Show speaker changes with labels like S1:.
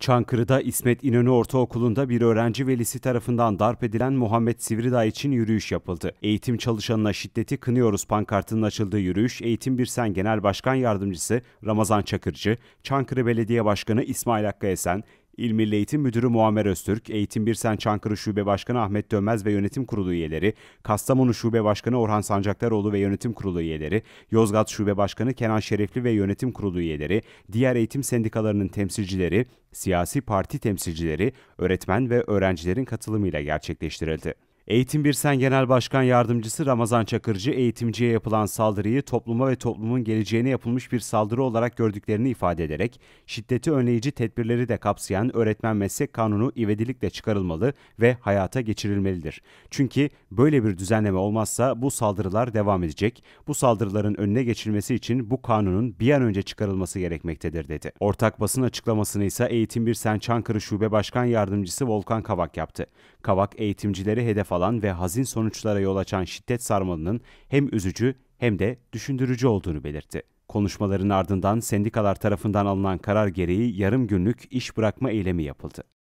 S1: Çankırı'da İsmet İnönü Ortaokulu'nda bir öğrenci velisi tarafından darp edilen Muhammed Sivridağ için yürüyüş yapıldı. Eğitim çalışanına şiddeti kınıyoruz pankartının açıldığı yürüyüş Eğitim Birsen Genel Başkan Yardımcısı Ramazan Çakırcı, Çankırı Belediye Başkanı İsmail Hakkı Esen, İl Milli Eğitim Müdürü Muammer Öztürk, Eğitim Birsen Çankırı Şube Başkanı Ahmet Dönmez ve Yönetim Kurulu üyeleri, Kastamonu Şube Başkanı Orhan Sancaktaroğlu ve Yönetim Kurulu üyeleri, Yozgat Şube Başkanı Kenan Şerefli ve Yönetim Kurulu üyeleri, diğer eğitim sendikalarının temsilcileri, siyasi parti temsilcileri, öğretmen ve öğrencilerin katılımıyla gerçekleştirildi. Eğitim Birsen Genel Başkan Yardımcısı Ramazan Çakırcı, eğitimciye yapılan saldırıyı topluma ve toplumun geleceğine yapılmış bir saldırı olarak gördüklerini ifade ederek, şiddeti önleyici tedbirleri de kapsayan öğretmen meslek kanunu ivedilikle çıkarılmalı ve hayata geçirilmelidir. Çünkü böyle bir düzenleme olmazsa bu saldırılar devam edecek. Bu saldırıların önüne geçilmesi için bu kanunun bir an önce çıkarılması gerekmektedir dedi. Ortak basın açıklamasını ise Eğitim Birsen Çankırı Şube Başkan Yardımcısı Volkan Kavak yaptı. Kavak eğitimcileri hedef falan ve hazin sonuçlara yol açan şiddet sarmalının hem üzücü hem de düşündürücü olduğunu belirtti. Konuşmaların ardından sendikalar tarafından alınan karar gereği yarım günlük iş bırakma eylemi yapıldı.